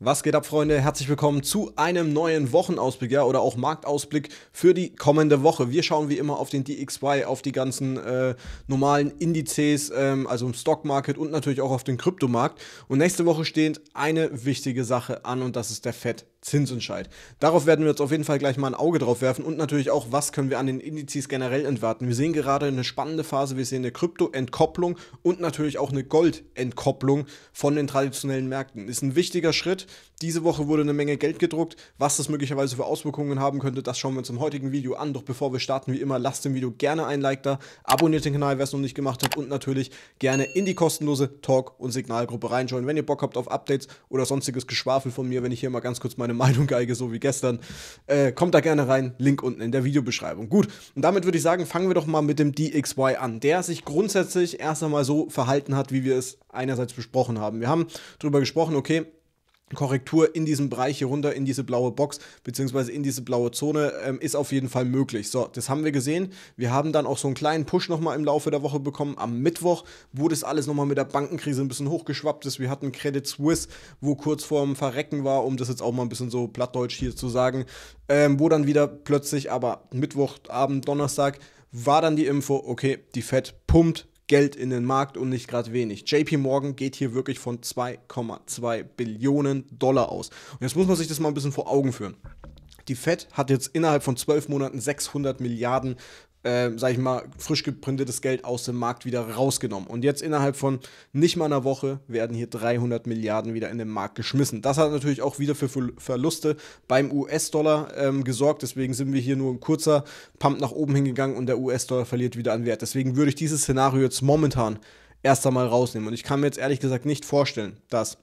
Was geht ab, Freunde? Herzlich willkommen zu einem neuen Wochenausblick ja, oder auch Marktausblick für die kommende Woche. Wir schauen wie immer auf den DXY, auf die ganzen äh, normalen Indizes, ähm, also im Stockmarket und natürlich auch auf den Kryptomarkt. Und nächste Woche steht eine wichtige Sache an und das ist der FED Zinsentscheid. Darauf werden wir jetzt auf jeden Fall gleich mal ein Auge drauf werfen und natürlich auch, was können wir an den Indizes generell entwarten. Wir sehen gerade eine spannende Phase, wir sehen eine Krypto-Entkopplung und natürlich auch eine Gold-Entkopplung von den traditionellen Märkten. Ist ein wichtiger Schritt. Diese Woche wurde eine Menge Geld gedruckt. Was das möglicherweise für Auswirkungen haben könnte, das schauen wir uns im heutigen Video an. Doch bevor wir starten, wie immer, lasst dem Video gerne ein Like da, abonniert den Kanal, wer es noch nicht gemacht hat und natürlich gerne in die kostenlose Talk- und Signalgruppe reinschauen, wenn ihr Bock habt auf Updates oder sonstiges Geschwafel von mir, wenn ich hier mal ganz kurz meine meine Meinung geige, so wie gestern. Äh, kommt da gerne rein, Link unten in der Videobeschreibung. Gut, und damit würde ich sagen, fangen wir doch mal mit dem DXY an, der sich grundsätzlich erst einmal so verhalten hat, wie wir es einerseits besprochen haben. Wir haben darüber gesprochen, okay, Korrektur in diesem Bereich hier runter, in diese blaue Box, beziehungsweise in diese blaue Zone, ähm, ist auf jeden Fall möglich. So, das haben wir gesehen. Wir haben dann auch so einen kleinen Push nochmal im Laufe der Woche bekommen. Am Mittwoch, wo das alles nochmal mit der Bankenkrise ein bisschen hochgeschwappt ist. Wir hatten Credit Suisse, wo kurz vorm Verrecken war, um das jetzt auch mal ein bisschen so plattdeutsch hier zu sagen, ähm, wo dann wieder plötzlich, aber Mittwochabend, Donnerstag, war dann die Info, okay, die Fed pumpt Geld in den Markt und nicht gerade wenig. JP Morgan geht hier wirklich von 2,2 Billionen Dollar aus. Und jetzt muss man sich das mal ein bisschen vor Augen führen. Die Fed hat jetzt innerhalb von zwölf Monaten 600 Milliarden äh, sag ich mal, frisch geprintetes Geld aus dem Markt wieder rausgenommen. Und jetzt innerhalb von nicht mal einer Woche werden hier 300 Milliarden wieder in den Markt geschmissen. Das hat natürlich auch wieder für Verluste beim US-Dollar ähm, gesorgt. Deswegen sind wir hier nur ein kurzer Pump nach oben hingegangen und der US-Dollar verliert wieder an Wert. Deswegen würde ich dieses Szenario jetzt momentan erst einmal rausnehmen. Und ich kann mir jetzt ehrlich gesagt nicht vorstellen, dass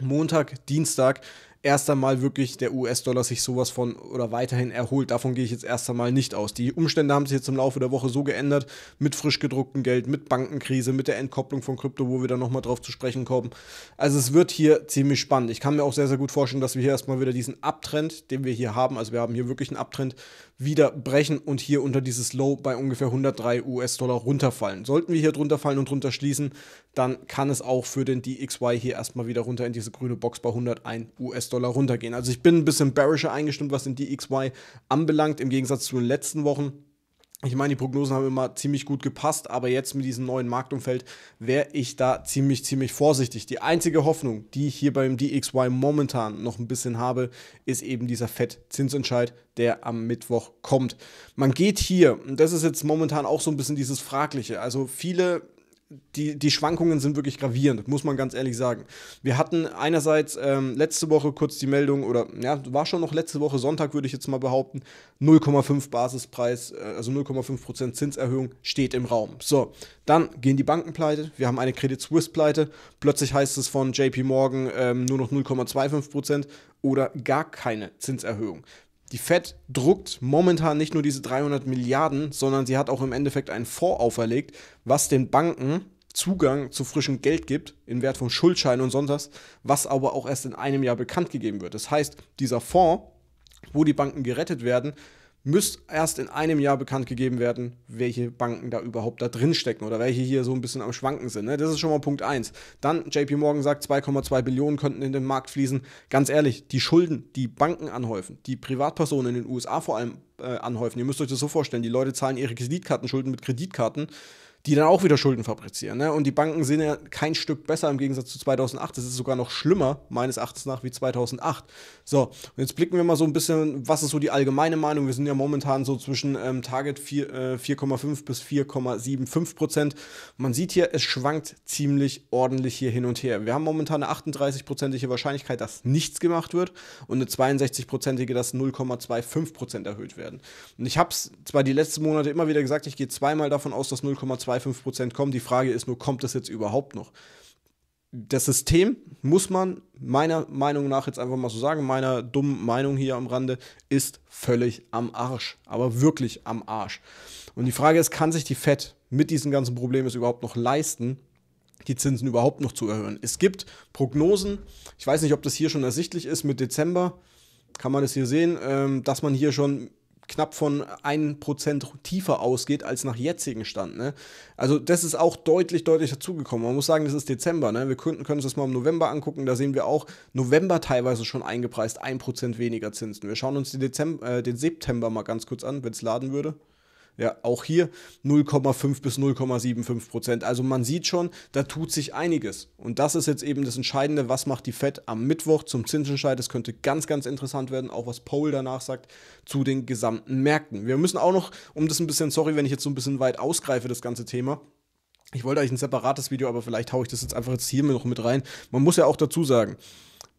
Montag, Dienstag erst einmal wirklich der US-Dollar sich sowas von oder weiterhin erholt. Davon gehe ich jetzt erst einmal nicht aus. Die Umstände haben sich jetzt im Laufe der Woche so geändert, mit frisch gedrucktem Geld, mit Bankenkrise, mit der Entkopplung von Krypto, wo wir dann nochmal drauf zu sprechen kommen. Also es wird hier ziemlich spannend. Ich kann mir auch sehr, sehr gut vorstellen, dass wir hier erstmal wieder diesen Abtrend, den wir hier haben, also wir haben hier wirklich einen Abtrend, wieder brechen und hier unter dieses Low bei ungefähr 103 US-Dollar runterfallen. Sollten wir hier drunter fallen und runterschließen, dann kann es auch für den DXY hier erstmal wieder runter in diese grüne Box bei 101 US-Dollar runtergehen. Also ich bin ein bisschen bearischer eingestimmt, was den DXY anbelangt, im Gegensatz zu den letzten Wochen. Ich meine, die Prognosen haben immer ziemlich gut gepasst, aber jetzt mit diesem neuen Marktumfeld wäre ich da ziemlich, ziemlich vorsichtig. Die einzige Hoffnung, die ich hier beim DXY momentan noch ein bisschen habe, ist eben dieser Fett-Zinsentscheid, der am Mittwoch kommt. Man geht hier, und das ist jetzt momentan auch so ein bisschen dieses Fragliche, also viele die, die Schwankungen sind wirklich gravierend, muss man ganz ehrlich sagen. Wir hatten einerseits ähm, letzte Woche kurz die Meldung, oder ja, war schon noch letzte Woche Sonntag, würde ich jetzt mal behaupten, 0,5 Basispreis, äh, also 0,5% Zinserhöhung steht im Raum. So, dann gehen die Banken pleite, wir haben eine Credit Suisse pleite, plötzlich heißt es von JP Morgan ähm, nur noch 0,25% oder gar keine Zinserhöhung. Die Fed druckt momentan nicht nur diese 300 Milliarden, sondern sie hat auch im Endeffekt einen Fonds auferlegt, was den Banken Zugang zu frischem Geld gibt, in Wert von Schuldscheinen und sonst was, was aber auch erst in einem Jahr bekannt gegeben wird. Das heißt, dieser Fonds, wo die Banken gerettet werden, müsste erst in einem Jahr bekannt gegeben werden, welche Banken da überhaupt da drin stecken oder welche hier so ein bisschen am Schwanken sind. Ne? Das ist schon mal Punkt 1. Dann JP Morgan sagt, 2,2 Billionen könnten in den Markt fließen. Ganz ehrlich, die Schulden, die Banken anhäufen, die Privatpersonen in den USA vor allem äh, anhäufen. Ihr müsst euch das so vorstellen, die Leute zahlen ihre Kreditkartenschulden mit Kreditkarten die dann auch wieder Schulden fabrizieren. Ne? Und die Banken sind ja kein Stück besser im Gegensatz zu 2008. Es ist sogar noch schlimmer, meines Erachtens nach, wie 2008. So, und jetzt blicken wir mal so ein bisschen, was ist so die allgemeine Meinung? Wir sind ja momentan so zwischen ähm, Target 4,5 äh, bis 4,75 Prozent. Man sieht hier, es schwankt ziemlich ordentlich hier hin und her. Wir haben momentan eine 38-prozentige Wahrscheinlichkeit, dass nichts gemacht wird und eine 62-prozentige, dass 0,25 Prozent erhöht werden. Und ich habe es zwar die letzten Monate immer wieder gesagt, ich gehe zweimal davon aus, dass 0,25 2, 5 Prozent kommen. Die Frage ist nur, kommt das jetzt überhaupt noch? Das System muss man meiner Meinung nach jetzt einfach mal so sagen, meiner dummen Meinung hier am Rande, ist völlig am Arsch. Aber wirklich am Arsch. Und die Frage ist, kann sich die FED mit diesen ganzen Problemen es überhaupt noch leisten, die Zinsen überhaupt noch zu erhöhen? Es gibt Prognosen, ich weiß nicht, ob das hier schon ersichtlich ist, mit Dezember kann man es hier sehen, ähm, dass man hier schon knapp von 1% tiefer ausgeht als nach jetzigem Stand. Ne? Also das ist auch deutlich, deutlich dazugekommen. Man muss sagen, das ist Dezember. Ne? Wir könnten, können uns das mal im November angucken. Da sehen wir auch November teilweise schon eingepreist, 1% weniger Zinsen. Wir schauen uns den, Dezember, äh, den September mal ganz kurz an, wenn es laden würde. Ja, auch hier 0,5 bis 0,75 Prozent. Also man sieht schon, da tut sich einiges. Und das ist jetzt eben das Entscheidende, was macht die FED am Mittwoch zum Zinsentscheid. Das könnte ganz, ganz interessant werden, auch was Paul danach sagt zu den gesamten Märkten. Wir müssen auch noch, um das ein bisschen, sorry, wenn ich jetzt so ein bisschen weit ausgreife, das ganze Thema. Ich wollte eigentlich ein separates Video, aber vielleicht haue ich das jetzt einfach jetzt hier noch mit rein. Man muss ja auch dazu sagen,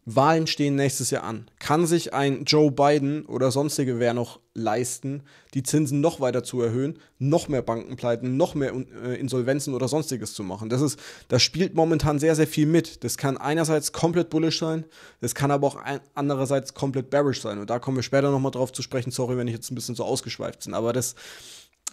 Wahlen stehen nächstes Jahr an. Kann sich ein Joe Biden oder sonstige wer noch leisten, die Zinsen noch weiter zu erhöhen, noch mehr Bankenpleiten, noch mehr äh, Insolvenzen oder sonstiges zu machen? Das ist, das spielt momentan sehr, sehr viel mit. Das kann einerseits komplett bullish sein, das kann aber auch andererseits komplett bearish sein. Und da kommen wir später nochmal drauf zu sprechen. Sorry, wenn ich jetzt ein bisschen so ausgeschweift bin. Aber das,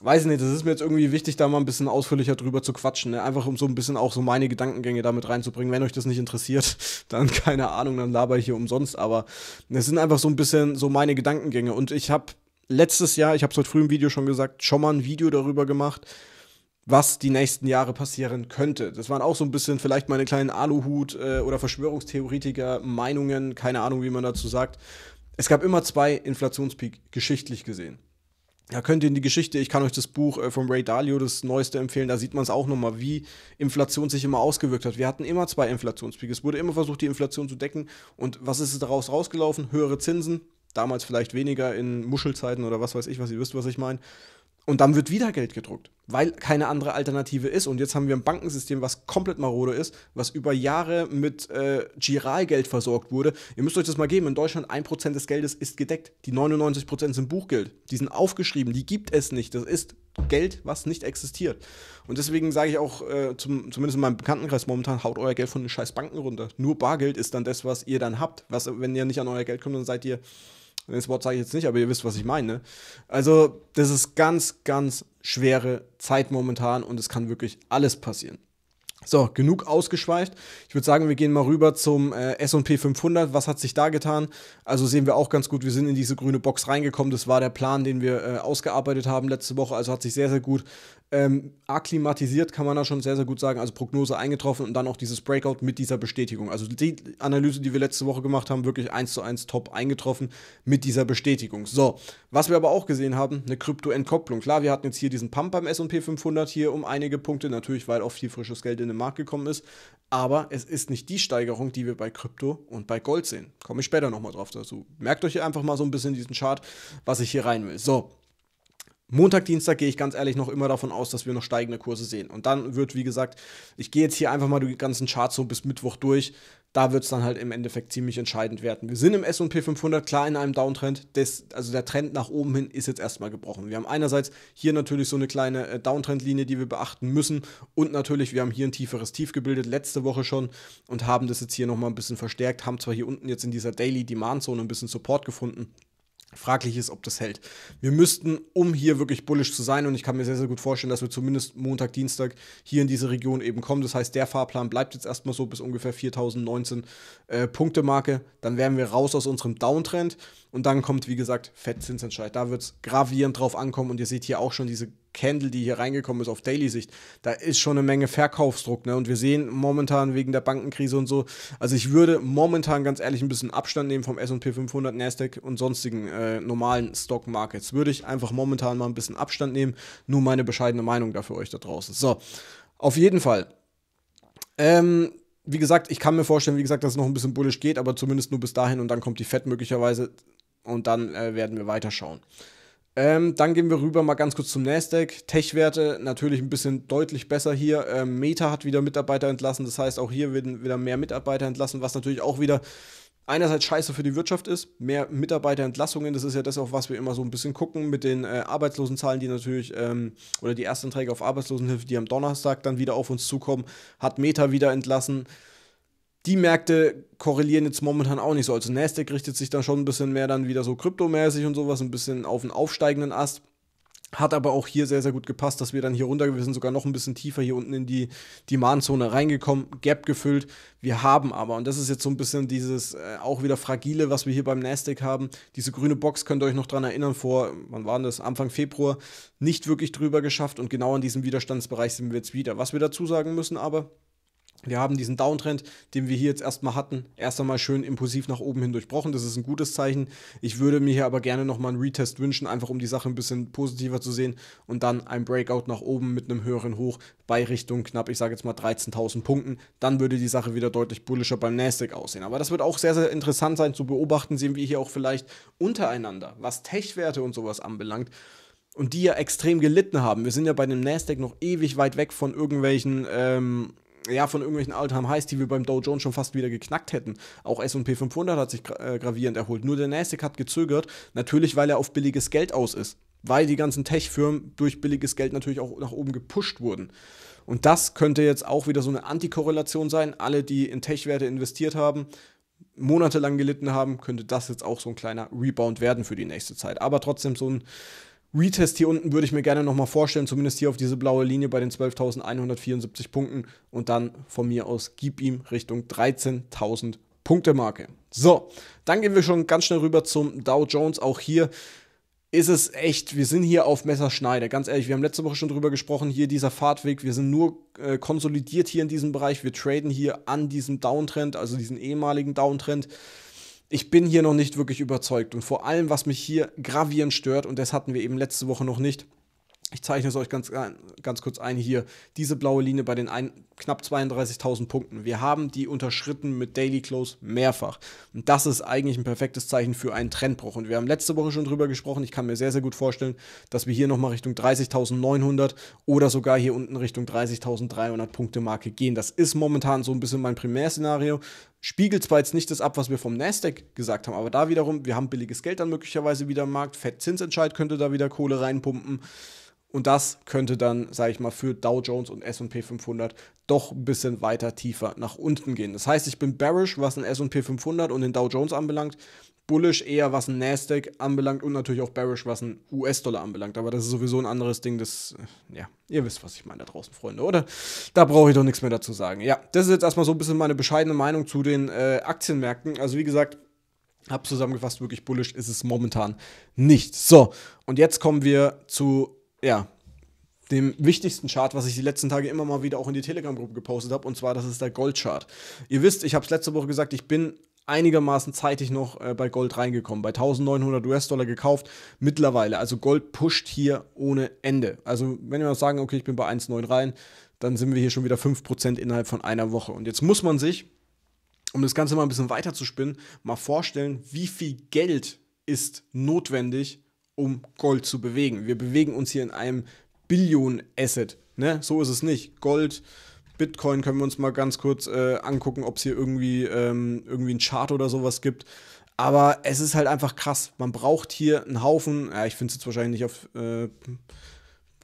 weiß nicht, das ist mir jetzt irgendwie wichtig, da mal ein bisschen ausführlicher drüber zu quatschen. Ne? Einfach um so ein bisschen auch so meine Gedankengänge damit reinzubringen. Wenn euch das nicht interessiert, dann keine Ahnung, dann laber ich hier umsonst. Aber es sind einfach so ein bisschen so meine Gedankengänge. Und ich habe letztes Jahr, ich habe es heute früh im Video schon gesagt, schon mal ein Video darüber gemacht, was die nächsten Jahre passieren könnte. Das waren auch so ein bisschen vielleicht meine kleinen Aluhut- äh, oder Verschwörungstheoretiker-Meinungen, keine Ahnung, wie man dazu sagt. Es gab immer zwei Inflationspeak, geschichtlich gesehen ja, könnt ihr in die Geschichte, ich kann euch das Buch äh, von Ray Dalio, das neueste, empfehlen. Da sieht man es auch nochmal, wie Inflation sich immer ausgewirkt hat. Wir hatten immer zwei Inflationspeaks. Es wurde immer versucht, die Inflation zu decken. Und was ist daraus rausgelaufen? Höhere Zinsen, damals vielleicht weniger in Muschelzeiten oder was weiß ich, was ihr wisst, was ich meine. Und dann wird wieder Geld gedruckt, weil keine andere Alternative ist. Und jetzt haben wir ein Bankensystem, was komplett marode ist, was über Jahre mit äh, Giralgeld versorgt wurde. Ihr müsst euch das mal geben, in Deutschland 1% des Geldes ist gedeckt. Die 99% sind Buchgeld. Die sind aufgeschrieben, die gibt es nicht. Das ist Geld, was nicht existiert. Und deswegen sage ich auch, äh, zum, zumindest in meinem Bekanntenkreis momentan, haut euer Geld von den scheiß Banken runter. Nur Bargeld ist dann das, was ihr dann habt. Was, wenn ihr nicht an euer Geld kommt, dann seid ihr das Wort sage ich jetzt nicht, aber ihr wisst, was ich meine. Also, das ist ganz, ganz schwere Zeit momentan und es kann wirklich alles passieren. So, genug ausgeschweift. Ich würde sagen, wir gehen mal rüber zum äh, SP 500. Was hat sich da getan? Also sehen wir auch ganz gut, wir sind in diese grüne Box reingekommen. Das war der Plan, den wir äh, ausgearbeitet haben letzte Woche. Also hat sich sehr, sehr gut ähm, akklimatisiert, kann man da schon sehr, sehr gut sagen. Also Prognose eingetroffen und dann auch dieses Breakout mit dieser Bestätigung. Also die Analyse, die wir letzte Woche gemacht haben, wirklich eins zu eins top eingetroffen mit dieser Bestätigung. So, was wir aber auch gesehen haben, eine Krypto-Entkopplung. Klar, wir hatten jetzt hier diesen Pump beim S&P 500 hier um einige Punkte, natürlich, weil auch viel frisches Geld in den Markt gekommen ist. Aber es ist nicht die Steigerung, die wir bei Krypto und bei Gold sehen. Komme ich später nochmal drauf dazu. Merkt euch hier einfach mal so ein bisschen diesen Chart, was ich hier rein will. So, Montag, Dienstag gehe ich ganz ehrlich noch immer davon aus, dass wir noch steigende Kurse sehen. Und dann wird, wie gesagt, ich gehe jetzt hier einfach mal die ganzen Charts so bis Mittwoch durch. Da wird es dann halt im Endeffekt ziemlich entscheidend werden. Wir sind im SP 500 klar in einem Downtrend. Das, also der Trend nach oben hin ist jetzt erstmal gebrochen. Wir haben einerseits hier natürlich so eine kleine äh, Downtrendlinie, die wir beachten müssen. Und natürlich, wir haben hier ein tieferes Tief gebildet, letzte Woche schon, und haben das jetzt hier nochmal ein bisschen verstärkt. Haben zwar hier unten jetzt in dieser Daily Demand Zone ein bisschen Support gefunden. Fraglich ist, ob das hält. Wir müssten, um hier wirklich bullisch zu sein, und ich kann mir sehr, sehr gut vorstellen, dass wir zumindest Montag, Dienstag hier in diese Region eben kommen. Das heißt, der Fahrplan bleibt jetzt erstmal so bis ungefähr 4019 äh, Punkte Marke. Dann wären wir raus aus unserem Downtrend. Und dann kommt, wie gesagt, Fettzinsentscheid. Da wird es gravierend drauf ankommen. Und ihr seht hier auch schon diese Candle, die hier reingekommen ist auf Daily-Sicht. Da ist schon eine Menge Verkaufsdruck. Ne? Und wir sehen momentan wegen der Bankenkrise und so. Also ich würde momentan ganz ehrlich ein bisschen Abstand nehmen vom S&P 500, Nasdaq und sonstigen äh, normalen Stock Markets. Würde ich einfach momentan mal ein bisschen Abstand nehmen. Nur meine bescheidene Meinung da für euch da draußen. So, auf jeden Fall. Ähm, wie gesagt, ich kann mir vorstellen, wie gesagt, dass es noch ein bisschen bullisch geht, aber zumindest nur bis dahin und dann kommt die FED möglicherweise und dann äh, werden wir weiterschauen. Ähm, dann gehen wir rüber mal ganz kurz zum Nasdaq. Tech-Werte natürlich ein bisschen deutlich besser hier. Ähm, Meta hat wieder Mitarbeiter entlassen, das heißt auch hier werden wieder mehr Mitarbeiter entlassen, was natürlich auch wieder einerseits scheiße für die Wirtschaft ist. Mehr Mitarbeiterentlassungen, das ist ja das, auf was wir immer so ein bisschen gucken mit den äh, Arbeitslosenzahlen, die natürlich ähm, oder die ersten Erstanträge auf Arbeitslosenhilfe, die am Donnerstag dann wieder auf uns zukommen, hat Meta wieder entlassen die Märkte korrelieren jetzt momentan auch nicht so. Also Nasdaq richtet sich dann schon ein bisschen mehr dann wieder so kryptomäßig und sowas, ein bisschen auf einen aufsteigenden Ast. Hat aber auch hier sehr, sehr gut gepasst, dass wir dann hier runter, wir sind sogar noch ein bisschen tiefer hier unten in die Demandzone reingekommen, Gap gefüllt. Wir haben aber, und das ist jetzt so ein bisschen dieses äh, auch wieder fragile, was wir hier beim Nasdaq haben, diese grüne Box könnt ihr euch noch dran erinnern, vor, wann war das, Anfang Februar, nicht wirklich drüber geschafft und genau an diesem Widerstandsbereich sind wir jetzt wieder. Was wir dazu sagen müssen aber, wir haben diesen Downtrend, den wir hier jetzt erstmal hatten, erst einmal schön impulsiv nach oben hin durchbrochen. Das ist ein gutes Zeichen. Ich würde mir hier aber gerne nochmal einen Retest wünschen, einfach um die Sache ein bisschen positiver zu sehen und dann ein Breakout nach oben mit einem höheren Hoch bei Richtung knapp, ich sage jetzt mal 13.000 Punkten. Dann würde die Sache wieder deutlich bullischer beim Nasdaq aussehen. Aber das wird auch sehr, sehr interessant sein zu beobachten, sehen wir hier auch vielleicht untereinander, was Tech-Werte und sowas anbelangt und die ja extrem gelitten haben. Wir sind ja bei dem Nasdaq noch ewig weit weg von irgendwelchen ähm, ja, von irgendwelchen Alltime Highs, die wir beim Dow Jones schon fast wieder geknackt hätten. Auch S&P 500 hat sich äh, gravierend erholt. Nur der Nasdaq hat gezögert, natürlich, weil er auf billiges Geld aus ist. Weil die ganzen Tech-Firmen durch billiges Geld natürlich auch nach oben gepusht wurden. Und das könnte jetzt auch wieder so eine Antikorrelation sein. Alle, die in Tech-Werte investiert haben, monatelang gelitten haben, könnte das jetzt auch so ein kleiner Rebound werden für die nächste Zeit. Aber trotzdem so ein Retest hier unten würde ich mir gerne nochmal vorstellen, zumindest hier auf diese blaue Linie bei den 12.174 Punkten und dann von mir aus gib ihm Richtung 13.000 Punkte Marke. So, dann gehen wir schon ganz schnell rüber zum Dow Jones. Auch hier ist es echt, wir sind hier auf Messerschneide. Ganz ehrlich, wir haben letzte Woche schon drüber gesprochen, hier dieser Fahrtweg, wir sind nur äh, konsolidiert hier in diesem Bereich, wir traden hier an diesem Downtrend, also diesen ehemaligen Downtrend ich bin hier noch nicht wirklich überzeugt. Und vor allem, was mich hier gravierend stört, und das hatten wir eben letzte Woche noch nicht, ich zeichne es euch ganz, äh, ganz kurz ein hier, diese blaue Linie bei den ein, knapp 32.000 Punkten. Wir haben die unterschritten mit Daily Close mehrfach. Und das ist eigentlich ein perfektes Zeichen für einen Trendbruch. Und wir haben letzte Woche schon drüber gesprochen. Ich kann mir sehr, sehr gut vorstellen, dass wir hier nochmal Richtung 30.900 oder sogar hier unten Richtung 30.300 Punkte Marke gehen. Das ist momentan so ein bisschen mein Primärszenario. Spiegelt zwar jetzt nicht das ab, was wir vom Nasdaq gesagt haben, aber da wiederum, wir haben billiges Geld dann möglicherweise wieder im Markt. Fed-Zinsentscheid könnte da wieder Kohle reinpumpen. Und das könnte dann, sage ich mal, für Dow Jones und SP 500 doch ein bisschen weiter tiefer nach unten gehen. Das heißt, ich bin bearish, was den SP 500 und den Dow Jones anbelangt, bullish eher, was den Nasdaq anbelangt und natürlich auch bearish, was den US-Dollar anbelangt. Aber das ist sowieso ein anderes Ding, das, äh, ja, ihr wisst, was ich meine da draußen, Freunde, oder? Da brauche ich doch nichts mehr dazu sagen. Ja, das ist jetzt erstmal so ein bisschen meine bescheidene Meinung zu den äh, Aktienmärkten. Also, wie gesagt, habe zusammengefasst, wirklich bullish ist es momentan nicht. So, und jetzt kommen wir zu ja, dem wichtigsten Chart, was ich die letzten Tage immer mal wieder auch in die Telegram-Gruppe gepostet habe, und zwar das ist der Gold-Chart. Ihr wisst, ich habe es letzte Woche gesagt, ich bin einigermaßen zeitig noch äh, bei Gold reingekommen, bei 1900 US-Dollar gekauft mittlerweile. Also Gold pusht hier ohne Ende. Also wenn wir sagen, okay, ich bin bei 1,9 rein, dann sind wir hier schon wieder 5% innerhalb von einer Woche. Und jetzt muss man sich, um das Ganze mal ein bisschen weiter zu spinnen, mal vorstellen, wie viel Geld ist notwendig, um Gold zu bewegen. Wir bewegen uns hier in einem Billion-Asset. Ne? So ist es nicht. Gold, Bitcoin können wir uns mal ganz kurz äh, angucken, ob es hier irgendwie, ähm, irgendwie einen Chart oder sowas gibt. Aber es ist halt einfach krass. Man braucht hier einen Haufen. Ja, ich finde es jetzt wahrscheinlich nicht auf äh,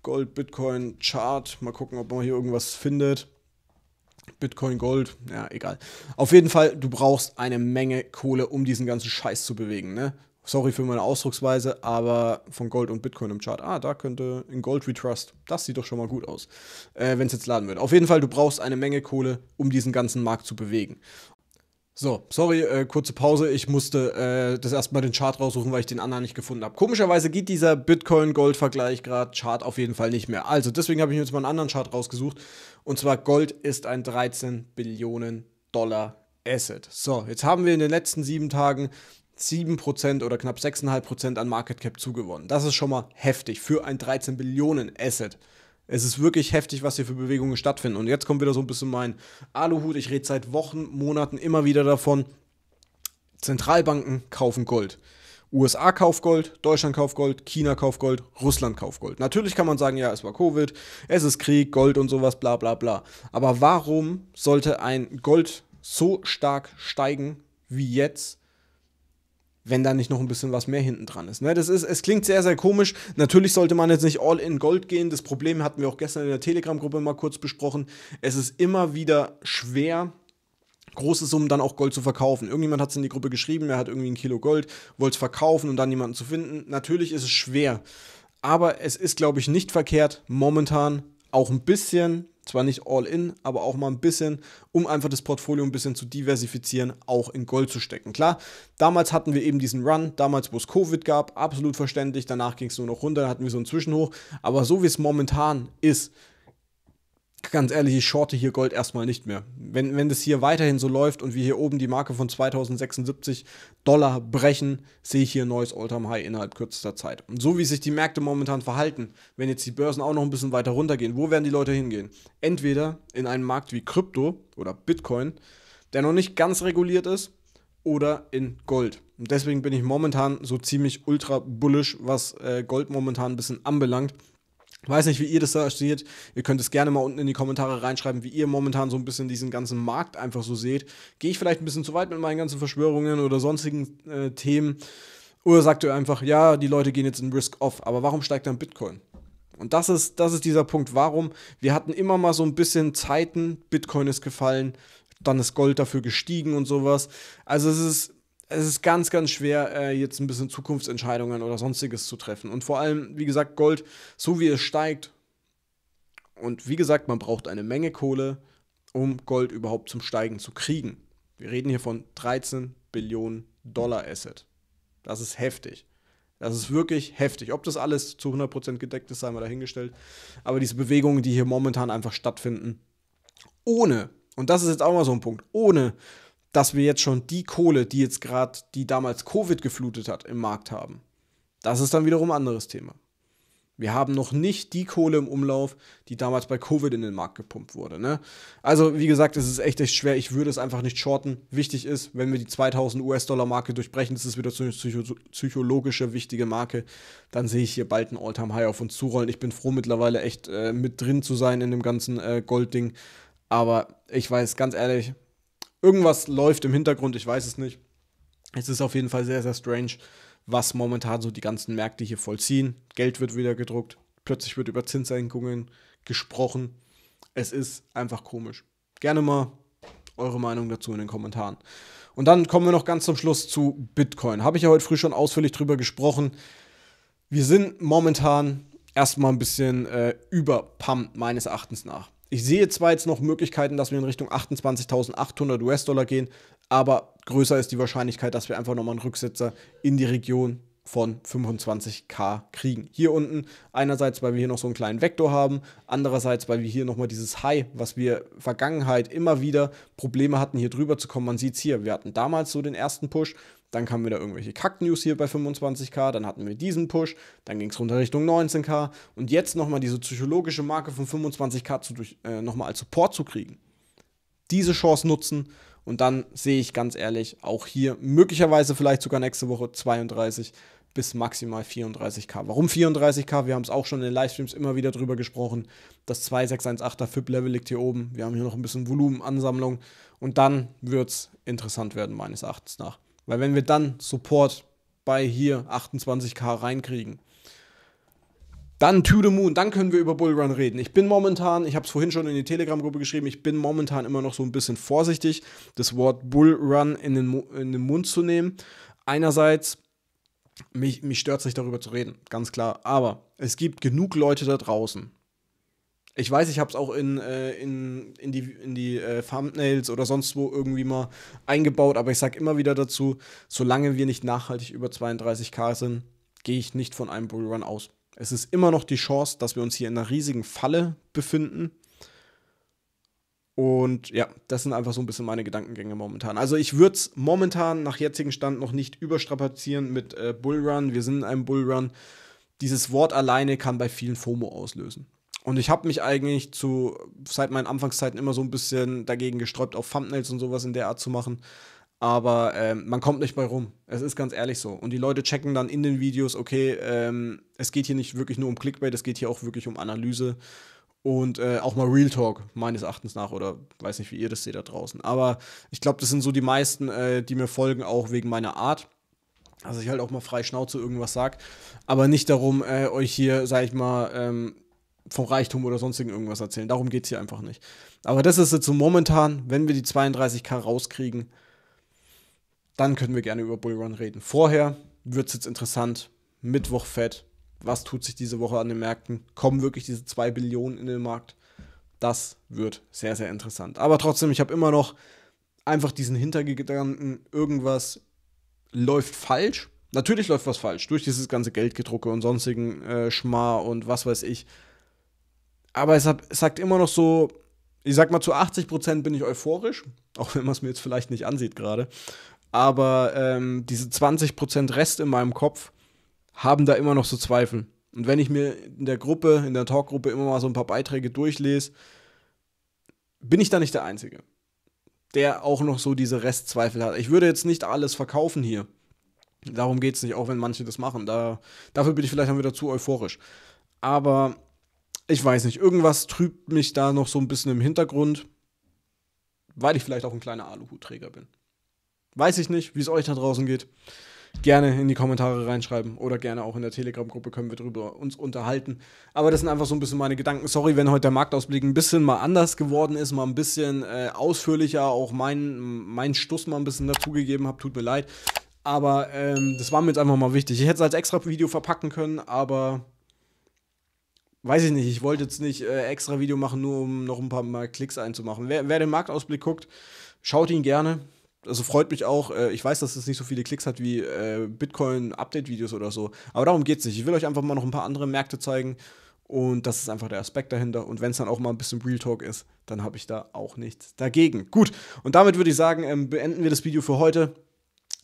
Gold, Bitcoin, Chart. Mal gucken, ob man hier irgendwas findet. Bitcoin, Gold, ja, egal. Auf jeden Fall, du brauchst eine Menge Kohle, um diesen ganzen Scheiß zu bewegen. Ne? sorry für meine Ausdrucksweise, aber von Gold und Bitcoin im Chart. Ah, da könnte in Gold Retrust. Das sieht doch schon mal gut aus, äh, wenn es jetzt laden würde. Auf jeden Fall, du brauchst eine Menge Kohle, um diesen ganzen Markt zu bewegen. So, sorry, äh, kurze Pause. Ich musste äh, das erstmal den Chart raussuchen, weil ich den anderen nicht gefunden habe. Komischerweise geht dieser Bitcoin-Gold-Vergleich gerade Chart auf jeden Fall nicht mehr. Also, deswegen habe ich mir jetzt mal einen anderen Chart rausgesucht. Und zwar Gold ist ein 13 Billionen Dollar Asset. So, jetzt haben wir in den letzten sieben Tagen 7% oder knapp 6,5% an Market Cap zugewonnen. Das ist schon mal heftig für ein 13 Billionen Asset. Es ist wirklich heftig, was hier für Bewegungen stattfinden. Und jetzt kommt wieder so ein bisschen mein Aluhut. Ich rede seit Wochen, Monaten immer wieder davon. Zentralbanken kaufen Gold. USA kauft Gold, Deutschland kauft Gold, China kauft Gold, Russland kauft Gold. Natürlich kann man sagen, ja, es war Covid, es ist Krieg, Gold und sowas, bla bla bla. Aber warum sollte ein Gold so stark steigen wie jetzt? wenn da nicht noch ein bisschen was mehr hinten dran ist. Ne? Das ist, es klingt sehr, sehr komisch. Natürlich sollte man jetzt nicht all in Gold gehen. Das Problem hatten wir auch gestern in der Telegram-Gruppe mal kurz besprochen. Es ist immer wieder schwer, große Summen dann auch Gold zu verkaufen. Irgendjemand hat es in die Gruppe geschrieben, er hat irgendwie ein Kilo Gold, wollte es verkaufen und dann jemanden zu finden. Natürlich ist es schwer. Aber es ist, glaube ich, nicht verkehrt, momentan auch ein bisschen, zwar nicht all in, aber auch mal ein bisschen, um einfach das Portfolio ein bisschen zu diversifizieren, auch in Gold zu stecken. Klar, damals hatten wir eben diesen Run, damals wo es Covid gab, absolut verständlich, danach ging es nur noch runter, hatten wir so einen Zwischenhoch, aber so wie es momentan ist, ganz ehrlich, ich shorte hier Gold erstmal nicht mehr. Wenn, wenn das hier weiterhin so läuft und wir hier oben die Marke von 2076 Dollar brechen, sehe ich hier ein neues All-Time High innerhalb kürzester Zeit. Und so wie sich die Märkte momentan verhalten, wenn jetzt die Börsen auch noch ein bisschen weiter runtergehen, wo werden die Leute hingehen? Entweder in einen Markt wie Krypto oder Bitcoin, der noch nicht ganz reguliert ist, oder in Gold. Und deswegen bin ich momentan so ziemlich ultra bullisch, was äh, Gold momentan ein bisschen anbelangt. Ich weiß nicht, wie ihr das da seht. Ihr könnt es gerne mal unten in die Kommentare reinschreiben, wie ihr momentan so ein bisschen diesen ganzen Markt einfach so seht. Gehe ich vielleicht ein bisschen zu weit mit meinen ganzen Verschwörungen oder sonstigen äh, Themen? Oder sagt ihr einfach, ja, die Leute gehen jetzt in Risk-Off, aber warum steigt dann Bitcoin? Und das ist, das ist dieser Punkt, warum wir hatten immer mal so ein bisschen Zeiten, Bitcoin ist gefallen, dann ist Gold dafür gestiegen und sowas. Also es ist es ist ganz, ganz schwer, äh, jetzt ein bisschen Zukunftsentscheidungen oder sonstiges zu treffen. Und vor allem, wie gesagt, Gold, so wie es steigt, und wie gesagt, man braucht eine Menge Kohle, um Gold überhaupt zum Steigen zu kriegen. Wir reden hier von 13 Billionen Dollar Asset. Das ist heftig. Das ist wirklich heftig. Ob das alles zu 100% gedeckt ist, sei mal dahingestellt. Aber diese Bewegungen, die hier momentan einfach stattfinden, ohne, und das ist jetzt auch mal so ein Punkt, ohne dass wir jetzt schon die Kohle, die jetzt gerade, die damals Covid geflutet hat, im Markt haben. Das ist dann wiederum ein anderes Thema. Wir haben noch nicht die Kohle im Umlauf, die damals bei Covid in den Markt gepumpt wurde. Ne? Also, wie gesagt, es ist echt, echt schwer. Ich würde es einfach nicht shorten. Wichtig ist, wenn wir die 2000 US-Dollar-Marke durchbrechen, das ist wieder eine psycho psychologische, wichtige Marke, dann sehe ich hier bald ein All-Time-High auf uns zurollen. Ich bin froh, mittlerweile echt äh, mit drin zu sein in dem ganzen äh, Gold-Ding. Aber ich weiß, ganz ehrlich, irgendwas läuft im Hintergrund, ich weiß es nicht. Es ist auf jeden Fall sehr, sehr strange, was momentan so die ganzen Märkte hier vollziehen. Geld wird wieder gedruckt, plötzlich wird über Zinssenkungen gesprochen. Es ist einfach komisch. Gerne mal eure Meinung dazu in den Kommentaren. Und dann kommen wir noch ganz zum Schluss zu Bitcoin. Habe ich ja heute früh schon ausführlich drüber gesprochen. Wir sind momentan erstmal ein bisschen äh, überpumpt, meines Erachtens nach. Ich sehe zwar jetzt noch Möglichkeiten, dass wir in Richtung 28.800 US-Dollar gehen, aber größer ist die Wahrscheinlichkeit, dass wir einfach nochmal einen Rücksetzer in die Region von 25k kriegen. Hier unten einerseits, weil wir hier noch so einen kleinen Vektor haben, andererseits, weil wir hier nochmal dieses High, was wir Vergangenheit immer wieder Probleme hatten, hier drüber zu kommen. Man sieht es hier, wir hatten damals so den ersten Push, dann kamen wieder irgendwelche Kack-News hier bei 25k, dann hatten wir diesen Push, dann ging es runter Richtung 19k und jetzt nochmal diese psychologische Marke von 25k äh, nochmal als Support zu kriegen. Diese Chance nutzen und dann sehe ich ganz ehrlich auch hier möglicherweise vielleicht sogar nächste Woche 32 bis maximal 34k. Warum 34k? Wir haben es auch schon in den Livestreams immer wieder drüber gesprochen. Das 2618er FIP-Level liegt hier oben. Wir haben hier noch ein bisschen Volumenansammlung. Und dann wird es interessant werden, meines Erachtens nach. Weil wenn wir dann Support bei hier 28k reinkriegen, dann to the moon, dann können wir über Bullrun reden. Ich bin momentan, ich habe es vorhin schon in die Telegram-Gruppe geschrieben, ich bin momentan immer noch so ein bisschen vorsichtig, das Wort Bullrun in den, in den Mund zu nehmen. Einerseits, mich, mich stört es nicht darüber zu reden, ganz klar. Aber es gibt genug Leute da draußen, ich weiß, ich habe es auch in, äh, in, in die, in die äh, Thumbnails oder sonst wo irgendwie mal eingebaut, aber ich sage immer wieder dazu, solange wir nicht nachhaltig über 32k sind, gehe ich nicht von einem Bullrun aus. Es ist immer noch die Chance, dass wir uns hier in einer riesigen Falle befinden. Und ja, das sind einfach so ein bisschen meine Gedankengänge momentan. Also ich würde es momentan nach jetzigem Stand noch nicht überstrapazieren mit äh, Bullrun. Wir sind in einem Bullrun. Dieses Wort alleine kann bei vielen FOMO auslösen. Und ich habe mich eigentlich zu, seit meinen Anfangszeiten immer so ein bisschen dagegen gesträubt, auf Thumbnails und sowas in der Art zu machen. Aber ähm, man kommt nicht bei rum. Es ist ganz ehrlich so. Und die Leute checken dann in den Videos, okay, ähm, es geht hier nicht wirklich nur um Clickbait, es geht hier auch wirklich um Analyse und äh, auch mal Real Talk, meines Erachtens nach, oder weiß nicht, wie ihr das seht da draußen. Aber ich glaube, das sind so die meisten, äh, die mir folgen, auch wegen meiner Art. Also ich halt auch mal frei Schnauze irgendwas sage. Aber nicht darum, äh, euch hier, sag ich mal, ähm, vom Reichtum oder sonstigen irgendwas erzählen. Darum geht es hier einfach nicht. Aber das ist jetzt so momentan, wenn wir die 32k rauskriegen, dann können wir gerne über Bullrun reden. Vorher wird es jetzt interessant. Mittwoch fett. Was tut sich diese Woche an den Märkten? Kommen wirklich diese 2 Billionen in den Markt? Das wird sehr, sehr interessant. Aber trotzdem, ich habe immer noch einfach diesen Hintergedanken, irgendwas läuft falsch. Natürlich läuft was falsch durch dieses ganze Geldgedrucke und sonstigen äh, Schmar und was weiß ich. Aber es, hat, sagt immer noch so, ich sag mal, zu 80 bin ich euphorisch, auch wenn man es mir jetzt vielleicht nicht ansieht gerade. Aber ähm, diese 20 Rest in meinem Kopf haben da immer noch so Zweifel. Und wenn ich mir in der Gruppe, in der Talkgruppe immer mal so ein paar Beiträge durchlese, bin ich da nicht der Einzige, der auch noch so diese Restzweifel hat. Ich würde jetzt nicht alles verkaufen hier. Darum geht es nicht, auch wenn manche das machen. Da, dafür bin ich vielleicht dann wieder zu euphorisch. Aber ich weiß nicht, irgendwas trübt mich da noch so ein bisschen im Hintergrund, weil ich vielleicht auch ein kleiner Aluhutträger bin. Weiß ich nicht, wie es euch da draußen geht. Gerne in die Kommentare reinschreiben oder gerne auch in der Telegram-Gruppe können wir drüber uns unterhalten. Aber das sind einfach so ein bisschen meine Gedanken. Sorry, wenn heute der Marktausblick ein bisschen mal anders geworden ist, mal ein bisschen äh, ausführlicher auch meinen mein Stuss mal ein bisschen dazugegeben habe. Tut mir leid. Aber ähm, das war mir jetzt einfach mal wichtig. Ich hätte es als extra Video verpacken können, aber weiß ich nicht, ich wollte jetzt nicht äh, extra Video machen, nur um noch ein paar Mal Klicks einzumachen. Wer, wer den Marktausblick guckt, schaut ihn gerne. Also freut mich auch. Äh, ich weiß, dass es nicht so viele Klicks hat wie äh, Bitcoin-Update-Videos oder so. Aber darum geht es nicht. Ich will euch einfach mal noch ein paar andere Märkte zeigen. Und das ist einfach der Aspekt dahinter. Und wenn es dann auch mal ein bisschen Real Talk ist, dann habe ich da auch nichts dagegen. Gut, und damit würde ich sagen, ähm, beenden wir das Video für heute.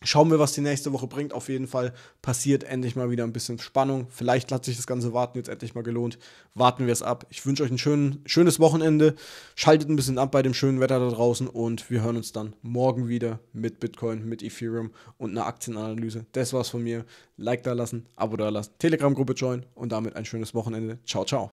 Schauen wir, was die nächste Woche bringt. Auf jeden Fall passiert endlich mal wieder ein bisschen Spannung. Vielleicht hat sich das ganze Warten jetzt endlich mal gelohnt. Warten wir es ab. Ich wünsche euch ein schön, schönes Wochenende. Schaltet ein bisschen ab bei dem schönen Wetter da draußen und wir hören uns dann morgen wieder mit Bitcoin, mit Ethereum und einer Aktienanalyse. Das war's von mir. Like da lassen, Abo da lassen, Telegram-Gruppe join und damit ein schönes Wochenende. Ciao, ciao.